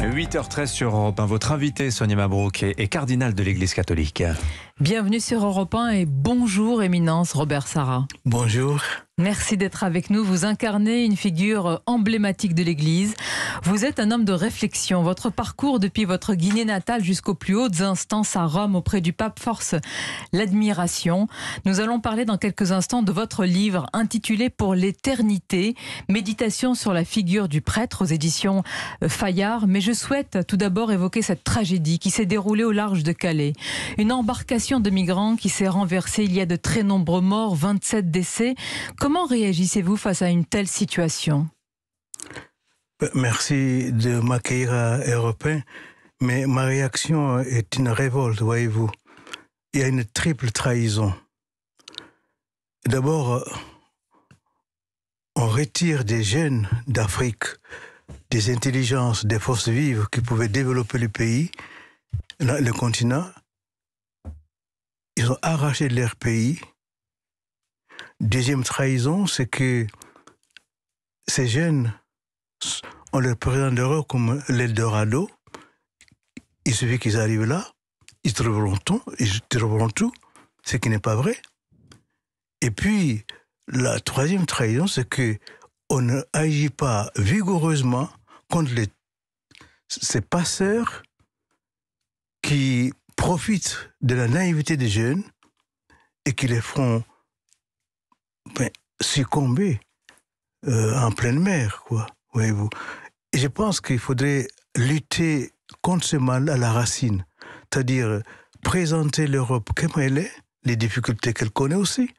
8h13 sur Europe 1. Votre invité, Sonia Mabrouk, est cardinal de l'Église catholique. Bienvenue sur Europe 1 et bonjour, Éminence Robert Sarah. Bonjour. Merci d'être avec nous. Vous incarnez une figure euh, emblématique de l'Église. Vous êtes un homme de réflexion. Votre parcours depuis votre Guinée natale jusqu'aux plus hautes instances à Rome auprès du pape force l'admiration. Nous allons parler dans quelques instants de votre livre intitulé Pour l'éternité, méditation sur la figure du prêtre aux éditions euh, Fayard. Mais je souhaite tout d'abord évoquer cette tragédie qui s'est déroulée au large de Calais. Une embarcation de migrants qui s'est renversée. Il y a de très nombreux morts, 27 décès. Comment réagissez-vous face à une telle situation euh, Merci de m'accueillir à Européen, mais ma réaction euh, est une révolte, voyez-vous. Il y a une triple trahison. D'abord, euh, on retire des jeunes d'Afrique, des intelligences, des forces vives qui pouvaient développer le pays, le continent. Ils ont arraché leur pays Deuxième trahison, c'est que ces jeunes, on leur présente d'erreur comme l'Eldorado. Il suffit qu'ils arrivent là, ils trouveront tout, ils trouveront tout, ce qui n'est pas vrai. Et puis, la troisième trahison, c'est que on ne agit pas vigoureusement contre les, ces passeurs qui profitent de la naïveté des jeunes et qui les font succomber euh, en pleine mer, quoi. Voyez-vous. je pense qu'il faudrait lutter contre ce mal à la racine, c'est-à-dire euh, présenter l'Europe comme elle est, les difficultés qu'elle connaît aussi,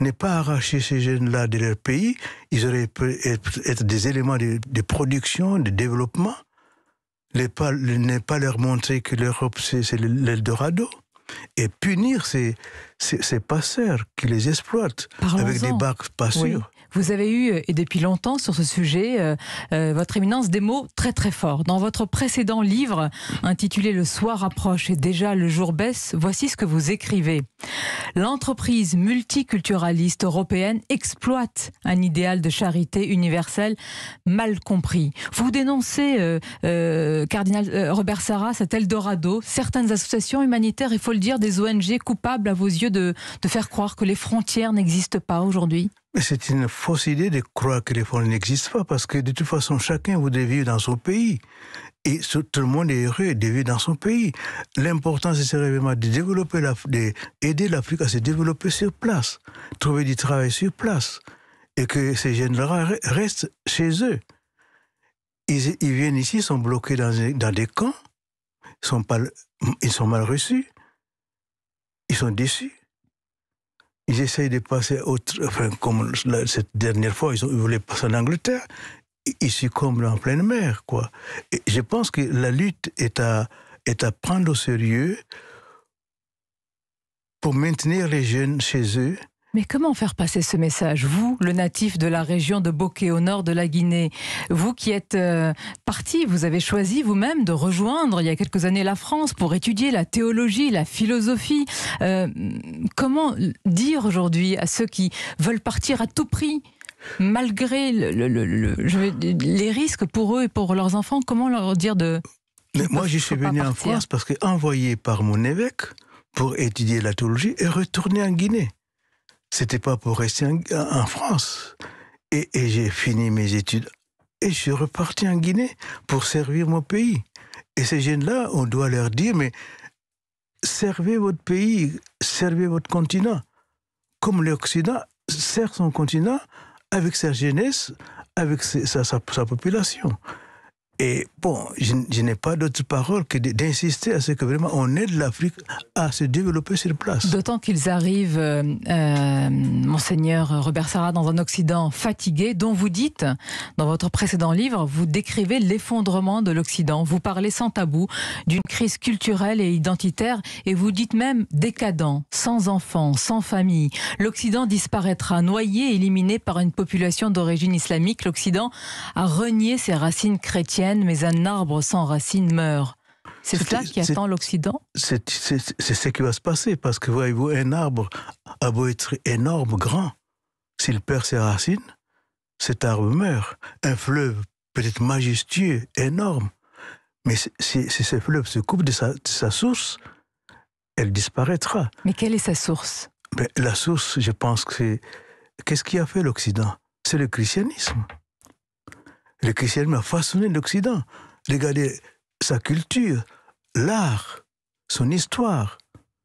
ne pas arracher ces jeunes-là de leur pays, ils auraient pu être des éléments de, production, de développement, ne pas, pas leur montrer que l'Europe c'est l'Eldorado, et punir ces, passeurs qui les exploitent avec des barques pas sûres. Vous avez eu, euh, et depuis longtemps sur ce sujet, euh, euh, votre éminence, des mots très très forts. Dans votre précédent livre intitulé Le soir approche et déjà le jour baisse, voici ce que vous écrivez. L'entreprise multiculturaliste européenne exploite un idéal de charité universelle mal compris. Vous dénoncez, cardinal Robert Sarah, cet Eldorado, certaines associations humanitaires, il faut le dire, des ONG coupables à vos yeux de faire croire que les frontières n'existent pas aujourd'hui mais C'est une fausse idée de croire que les fonds n'existent pas, parce que de toute façon, chacun voudrait vivre dans son pays. Et tout le monde est heureux de vivre dans son pays. L'important, c'est vraiment de développer d'aider l'Afrique à se développer sur place, trouver du travail sur place, et que ces jeunes-là restent chez eux. Ils, viennent ici, sont bloqués dans, des camps, sont pas, ils sont mal reçus, ils sont déçus ils essayent de passer autre, enfin, comme cette dernière fois, ils, ont, voulu voulaient passer en Angleterre, ils succombent en pleine mer, quoi. Et je pense que la lutte est à, est à prendre au sérieux pour maintenir les jeunes chez eux, mais comment faire passer ce message Vous, le natif de la région de Boké au nord de la Guinée, vous qui êtes euh, parti, vous avez choisi vous-même de rejoindre il y a quelques années la France pour étudier la théologie, la philosophie. Euh, comment dire aujourd'hui à ceux qui veulent partir à tout prix Malgré les risques pour eux et pour leurs enfants, comment leur dire de... Mais moi, je suis venu en France parce que envoyé par mon évêque pour étudier la théologie et retourner en Guinée. C'était pas pour rester en, France. Et, j'ai fini mes études. Et je suis reparti en Guinée pour servir mon pays. Et ces jeunes-là, on doit leur dire, mais servez votre pays, servez votre continent. Comme l'Occident sert son continent avec sa jeunesse, avec sa population. Et bon, je, n'ai pas d'autre parole que d'insister à ce que vraiment on aide l'Afrique à se développer sur place. D'autant qu'ils arrivent, euh, euh, monseigneur Robert Sarah, dans un Occident fatigué, dont vous dites, dans votre précédent livre, vous décrivez l'effondrement de l'Occident. Vous parlez sans tabou d'une crise culturelle et identitaire, et vous dites même décadent, sans enfants, sans famille. L'Occident disparaîtra, noyé, éliminé par une population d'origine islamique. L'Occident a renié ses racines chrétiennes mais un arbre sans racines meurt. C'est cela qui attend l'Occident C'est ce qui va se passer, parce que voyez-vous, un arbre a beau être énorme, grand, s'il perd ses racines, cet arbre meurt. Un fleuve peut-être majestueux, énorme, mais si, ce fleuve se coupe de sa, source, elle disparaîtra. Mais quelle est sa source ben, La source, je pense que c'est... Qu'est-ce qui a fait l'Occident C'est le christianisme. Le christianisme a façonné l'Occident. Regardez sa culture, l'art, son histoire,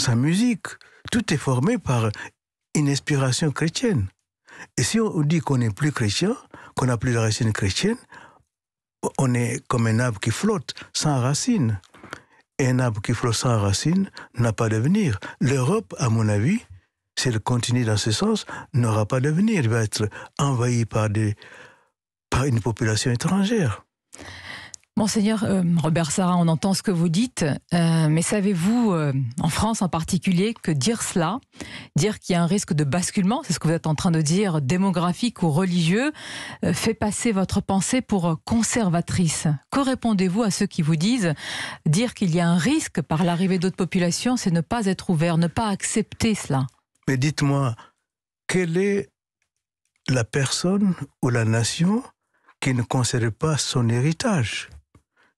sa musique, tout est formé par une inspiration chrétienne. Et si on dit qu'on n'est plus chrétien, qu'on n'a plus de racines chrétiennes, on est comme un arbre qui flotte sans racines. Et un arbre qui flotte sans racines n'a pas d'avenir. L'Europe, à mon avis, si elle continue dans ce sens, n'aura pas d'avenir. Elle va être envahie par des, par une population étrangère. Monseigneur euh, Robert Sarah, on entend ce que vous dites, euh, mais savez-vous, euh, en France en particulier, que dire cela, dire qu'il y a un risque de basculement, c'est ce que vous êtes en train de dire, démographique ou religieux, fait passer votre pensée pour conservatrice Que répondez-vous à ceux qui vous disent dire qu'il y a un risque par l'arrivée d'autres populations, c'est ne pas être ouvert, ne pas accepter cela Mais dites-moi, quelle est la personne ou la nation qui ne conserve pas son héritage,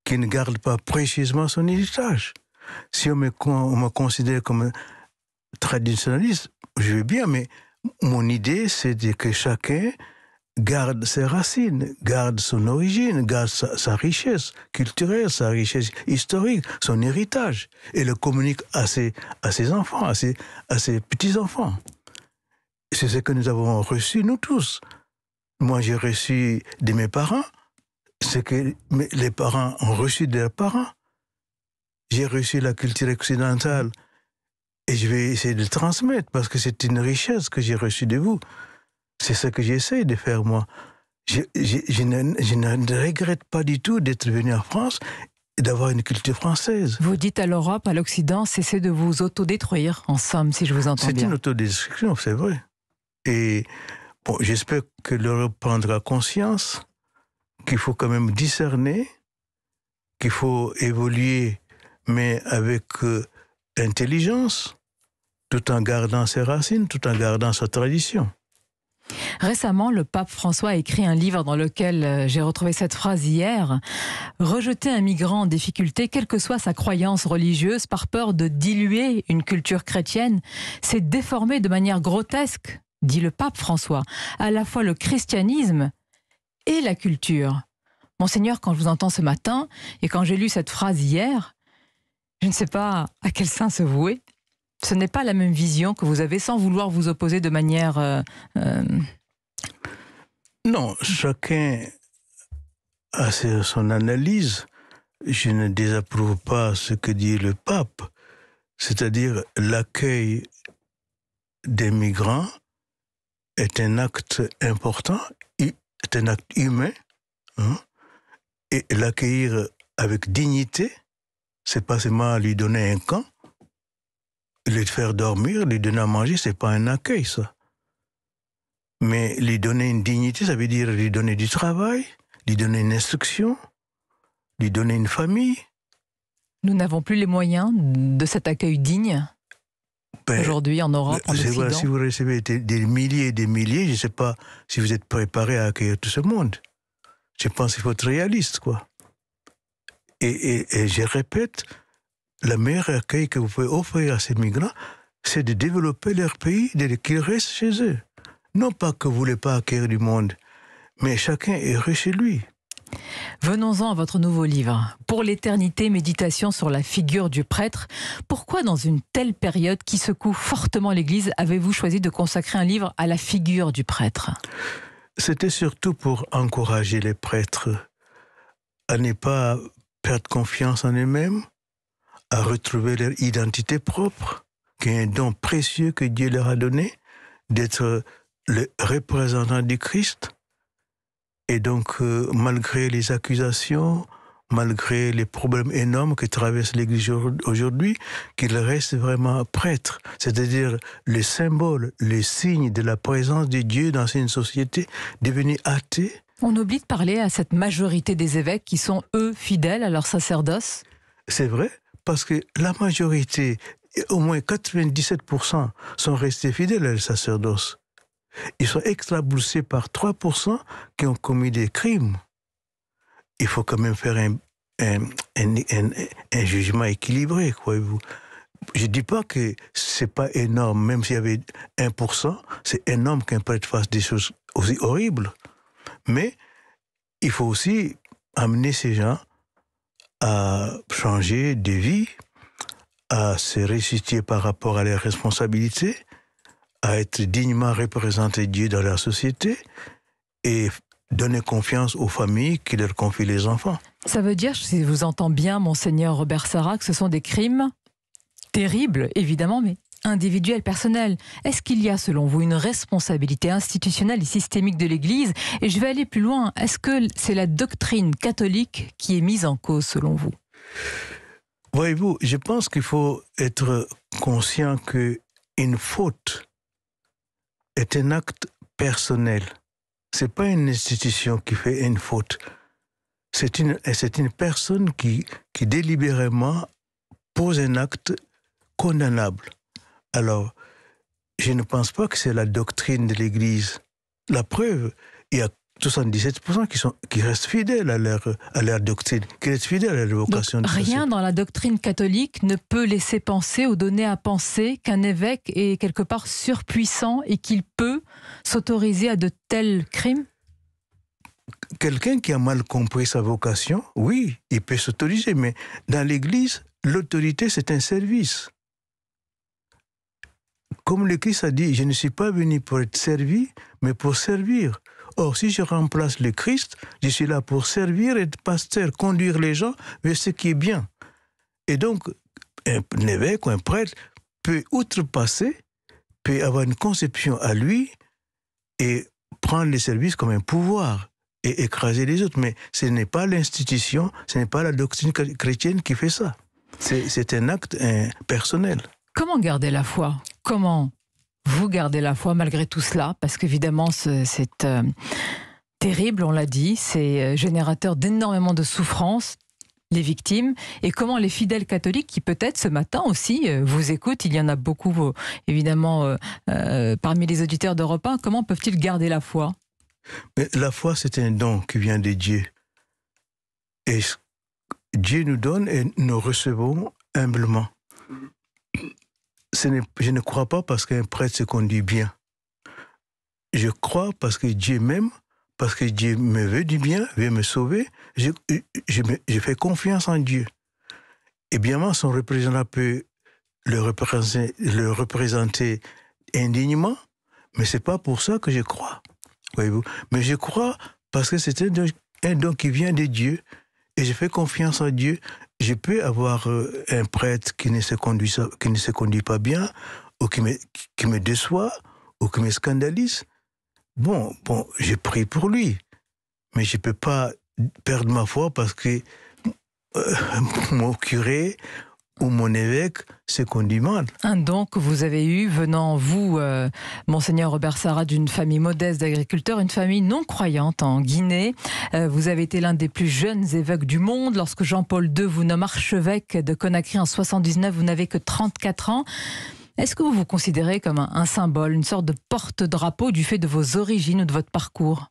qui ne garde pas précisément son héritage. Si on me, considère comme traditionnaliste, je veux bien, mais mon idée, c'est que chacun garde ses racines, garde son origine, garde sa, richesse culturelle, sa richesse historique, son héritage, et le communique à ses, à ses enfants, à ses petits-enfants. C'est ce que nous avons reçu, nous tous moi j'ai reçu de mes parents ce que les parents ont reçu de leurs parents. J'ai reçu la culture occidentale et je vais essayer de le transmettre parce que c'est une richesse que j'ai reçue de vous. C'est ce que j'essaie de faire moi. Je, ne, ne, regrette pas du tout d'être venu en France et d'avoir une culture française. Vous dites à l'Europe, à l'Occident, cessez de vous autodétruire, en somme, si je vous entends bien. C'est une autodestruction, c'est vrai. Et j'espère que l'Europe prendra conscience qu'il faut quand même discerner, qu'il faut évoluer, mais avec euh, intelligence, tout en gardant ses racines, tout en gardant sa tradition. Récemment, le pape François a écrit un livre dans lequel euh, j'ai retrouvé cette phrase hier. Rejeter un migrant en difficulté, quelle que soit sa croyance religieuse, par peur de diluer une culture chrétienne, c'est déformer de manière grotesque dit le pape François, à la fois le christianisme et la culture. Monseigneur, quand je vous entends ce matin et quand j'ai lu cette phrase hier, je ne sais pas à quel saint se vouer. Ce n'est pas la même vision que vous avez sans vouloir vous opposer de manière... Euh, euh, non, chacun a son analyse. Je ne désapprouve pas ce que dit le pape, c'est-à-dire l'accueil des migrants est un acte important, est un acte humain, hein, et l'accueillir avec dignité, c'est pas seulement lui donner un camp, lui faire dormir, lui donner à manger, c'est pas un accueil, ça. Mais lui donner une dignité, ça veut dire lui donner du travail, lui donner une instruction, lui donner une famille. Nous n'avons plus les moyens de cet accueil digne Aujourd'hui, en Europe, en Occident. Si vous recevez des milliers et des milliers, je ne sais pas si vous êtes préparé à accueillir tout ce monde. Je pense qu'il faut être réaliste, quoi. Et, et, et je répète, le meilleur accueil que vous pouvez offrir à ces migrants, c'est de développer leur pays, dès qu'ils restent chez eux. Non pas que vous ne voulez pas accueillir du monde, mais chacun est chez lui. Venons-en à votre nouveau livre. Pour l'éternité, méditation sur la figure du prêtre. Pourquoi, dans une telle période qui secoue fortement l'Église, avez-vous choisi de consacrer un livre à la figure du prêtre C'était surtout pour encourager les prêtres à ne pas perdre confiance en eux-mêmes, à retrouver leur identité propre, qui est un don précieux que Dieu leur a donné, d'être le représentant du Christ et donc, euh, malgré les accusations, malgré les problèmes énormes que traverse l'Église aujourd'hui, qu'il reste vraiment prêtre, c'est-à-dire les symboles, les signes de la présence de Dieu dans une société devenue athée. On oublie de parler à cette majorité des évêques qui sont, eux, fidèles à leur sacerdoce. C'est vrai, parce que la majorité, au moins 97%, sont restés fidèles à leur sacerdoce. Ils sont extraboussés par 3% qui ont commis des crimes. Il faut quand même faire un, un, jugement équilibré, croyez-vous. Je ne dis pas que ce n'est pas énorme, même s'il y avait 1%, c'est énorme qu'un prêtre fasse des choses aussi horribles. Mais il faut aussi amener ces gens à changer de vie, à se ressusciter par rapport à leurs responsabilités, à être dignement représenté Dieu dans la société et donner confiance aux familles qui leur confient les enfants. Ça veut dire, si vous entends bien, monseigneur Robert Sarah, que ce sont des crimes terribles, évidemment, mais individuels, personnels. Est-ce qu'il y a, selon vous, une responsabilité institutionnelle et systémique de l'Église Et je vais aller plus loin. Est-ce que c'est la doctrine catholique qui est mise en cause, selon vous Voyez-vous, je pense qu'il faut être conscient qu'une faute est un acte personnel. C'est pas une institution qui fait une faute. C'est une, c'est une personne qui, qui délibérément pose un acte condamnable. Alors, je ne pense pas que c'est la doctrine de l'Église. La preuve, il y a 77% qui, sont, qui restent fidèles à leur, à leur doctrine, qui restent fidèles à leur vocation. Rien dans la doctrine catholique ne peut laisser penser ou donner à penser qu'un évêque est quelque part surpuissant et qu'il peut s'autoriser à de tels crimes Quelqu'un qui a mal compris sa vocation, oui, il peut s'autoriser, mais dans l'Église, l'autorité, c'est un service. Comme le Christ a dit, je ne suis pas venu pour être servi, mais pour servir. Or, si je remplace le Christ, je suis là pour servir, être pasteur, conduire les gens vers ce qui est bien. Et donc, un évêque ou un prêtre peut outrepasser, peut avoir une conception à lui et prendre les services comme un pouvoir et écraser les autres. Mais ce n'est pas l'institution, ce n'est pas la doctrine chrétienne qui fait ça. C'est un acte personnel. Comment garder la foi Comment vous gardez la foi malgré tout cela, parce qu'évidemment, c'est euh, terrible, on l'a dit, c'est euh, générateur d'énormément de souffrances, les victimes et comment les fidèles catholiques qui peut-être ce matin aussi euh, vous écoutent, il y en a beaucoup évidemment parmi les auditeurs d'Europe 1, comment peuvent-ils garder la foi La foi c'est un don qui vient de Dieu. Et Dieu nous donne et nous recevons humblement je ne crois pas parce qu'un prêtre se conduit bien. Je crois parce que Dieu m'aime, parce que Dieu me veut du bien, veut me sauver. Je, fais confiance en Dieu. Et bien, son représentant peut le représenter, indignement, mais c'est pas pour ça que je crois. voyez Mais je crois parce que c'est un, don, qui vient de Dieu et je fais confiance en Dieu je peux avoir euh, un prêtre qui ne se conduit, qui ne se pas bien, ou qui me, qui me déçoit, ou qui me scandalise. Bon, bon, j'ai prié pour lui, mais je ne peux pas perdre ma foi parce que euh, mon curé où mon évêque se qu'on mal. Un hein, don que vous avez eu venant, vous, euh, monseigneur Robert Sarra, d'une famille modeste d'agriculteurs, une famille non croyante en Guinée. Euh, vous avez été l'un des plus jeunes évêques du monde. Lorsque Jean-Paul II vous nomme archevêque de Conakry en 79, vous n'avez que 34 ans. Est-ce que vous vous considérez comme un, symbole, une sorte de porte-drapeau du fait de vos origines ou de votre parcours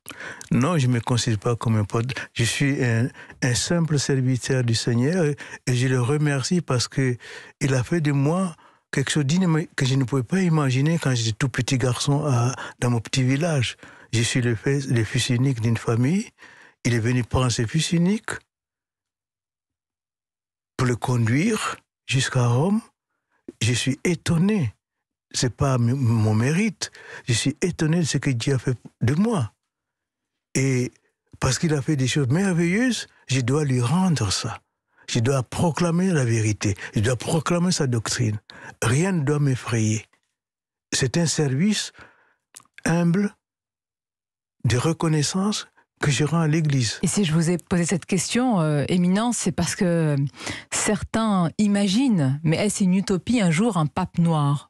Non, je ne me considère pas comme un porte. Je suis un, simple serviteur du Seigneur et je le remercie parce que il a fait de moi quelque chose que je ne pouvais pas imaginer quand j'étais tout petit garçon dans mon petit village. Je suis le, fils, unique d'une famille. Il est venu prendre ce fils unique pour le conduire jusqu'à Rome je suis étonné. C'est pas mon mérite. Je suis étonné de ce que Dieu a fait de moi. Et parce qu'il a fait des choses merveilleuses, je dois lui rendre ça. Je dois proclamer la vérité. Je dois proclamer sa doctrine. Rien ne doit m'effrayer. C'est un service humble de reconnaissance que je rends à l'Église. Et si je vous ai posé cette question, euh, éminence, c'est parce que certains imaginent, mais est-ce une utopie un jour un pape noir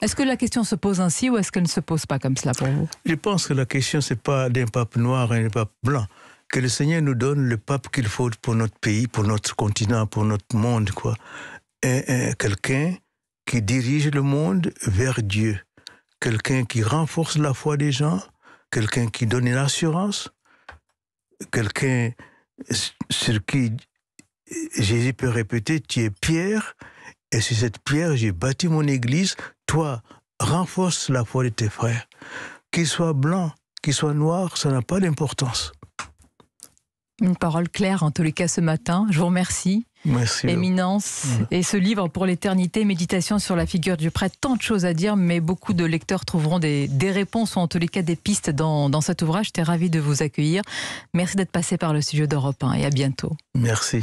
est-ce que la question se pose ainsi ou est-ce qu'elle ne se pose pas comme cela pour vous Je pense que la question, ce n'est pas d'un pape noir et d'un pape blanc. Que le Seigneur nous donne le pape qu'il faut pour notre pays, pour notre continent, pour notre monde. quoi. Quelqu'un qui dirige le monde vers Dieu. Quelqu'un qui renforce la foi des gens. Quelqu'un qui donne l'assurance quelqu'un sur qui Jésus peut répéter, tu es pierre, et sur cette pierre, j'ai bâti mon église. Toi, renforce la foi de tes frères. Qu'ils soient blancs, qu'ils soient noirs, ça n'a pas d'importance une parole claire en tous les cas ce matin. Je vous remercie. Merci. Éminence. Et ce livre pour l'éternité, Méditation sur la figure du prêtre, tant de choses à dire, mais beaucoup de lecteurs trouveront des, réponses ou en tous les cas des pistes dans, dans cet ouvrage. J'étais ravi de vous accueillir. Merci d'être passé par le studio d'Europe et à bientôt. Merci.